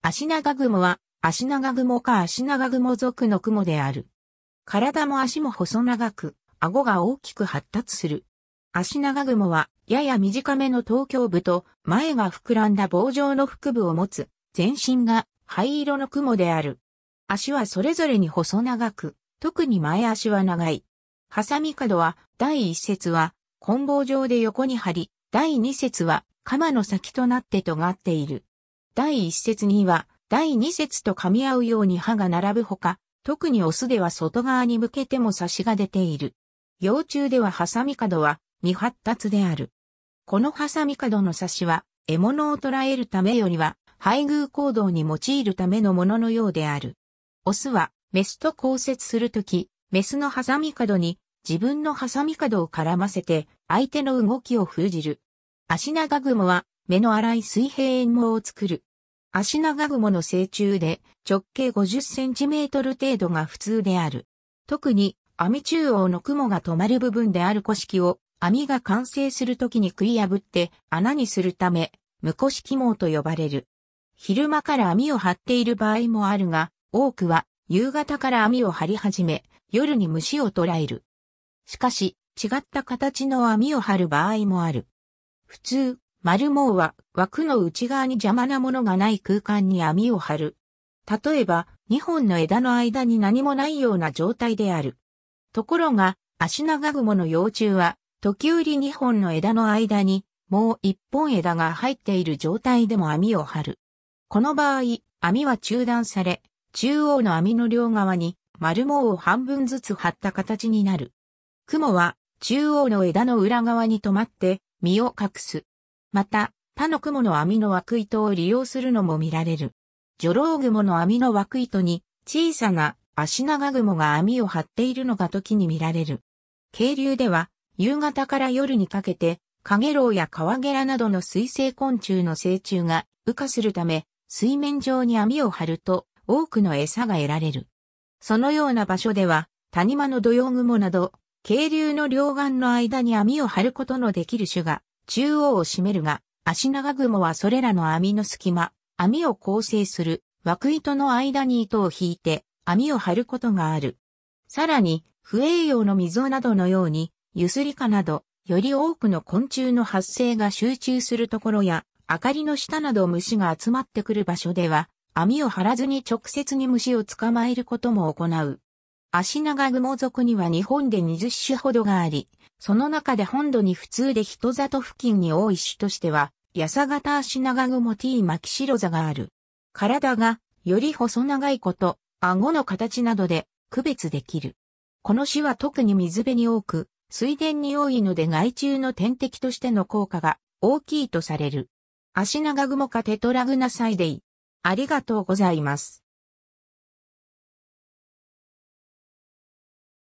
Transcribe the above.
足長雲は、足長雲か足長雲属の雲である。体も足も細長く、顎が大きく発達する。足長雲は、やや短めの頭胸部と、前が膨らんだ棒状の腹部を持つ、全身が灰色の雲である。足はそれぞれに細長く、特に前足は長い。ハサミ角は、第一節は、棍棒状で横に張り、第二節は、鎌の先となって尖っている。第一節には、第二節と噛み合うように歯が並ぶほか、特にオスでは外側に向けても差しが出ている。幼虫ではハサミ角は未発達である。このハサミ角の差しは、獲物を捕らえるためよりは、配偶行動に用いるためのもののようである。オスは、メスと交接するとき、メスのハサミ角に自分のハサミ角を絡ませて、相手の動きを封じる。足長モは、目の粗い水平円網を作る。足長雲の成虫で直径50センチメートル程度が普通である。特に網中央の雲が止まる部分である古式を網が完成するときに食い破って穴にするため、無古式網と呼ばれる。昼間から網を張っている場合もあるが、多くは夕方から網を張り始め、夜に虫を捕らえる。しかし、違った形の網を張る場合もある。普通、丸網は枠の内側に邪魔なものがない空間に網を張る。例えば、2本の枝の間に何もないような状態である。ところが、アシナガグモの幼虫は、時折2本の枝の間に、もう1本枝が入っている状態でも網を張る。この場合、網は中断され、中央の網の両側に丸網を半分ずつ張った形になる。雲は中央の枝の裏側に止まって身を隠す。また、他の雲の網の枠糸を利用するのも見られる。ジョロウ雲の網の枠糸に小さな足長雲が網を張っているのが時に見られる。渓流では夕方から夜にかけてカゲロウやカワゲラなどの水生昆虫の成虫が羽化するため水面上に網を張ると多くの餌が得られる。そのような場所では谷間の土用雲など渓流の両岸の間に網を張ることのできる種が中央を占めるが、足長雲はそれらの網の隙間、網を構成する枠糸の間に糸を引いて網を張ることがある。さらに、不栄養の溝などのように、ゆすりかなど、より多くの昆虫の発生が集中するところや、明かりの下など虫が集まってくる場所では、網を張らずに直接に虫を捕まえることも行う。足長雲族には日本で20種ほどがあり、その中で本土に普通で人里付近に多い種としては、八さ型足長雲 T 巻白座がある。体がより細長いこと、顎の形などで区別できる。この種は特に水辺に多く、水田に多いので害虫の天敵としての効果が大きいとされる。足長雲かテトラグナサイデイ。ありがとうございます。